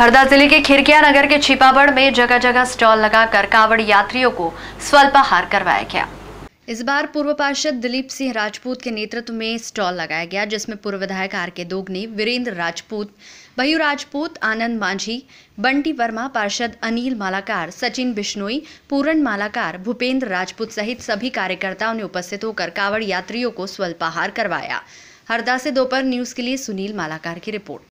हरदा जिले के खिरकिया नगर के छिपाबड़ में जगह जगह स्टॉल लगाकर कावड़ यात्रियों को स्वल्पाहार करवाया गया इस बार पूर्व पार्षद दिलीप सिंह राजपूत के नेतृत्व में स्टॉल लगाया गया जिसमें पूर्व विधायक आर के दोगने वीरेंद्र राजपूत भयू राजपूत आनंद मांझी बंटी वर्मा पार्षद अनिल मालाकार सचिन बिश्नोई पूरन मालाकार भूपेंद्र राजपूत सहित सभी कार्यकर्ताओं ने उपस्थित होकर कावड़ यात्रियों को स्वल्पाहार करवाया हरदा से दोपहर न्यूज के लिए सुनील मालाकार की रिपोर्ट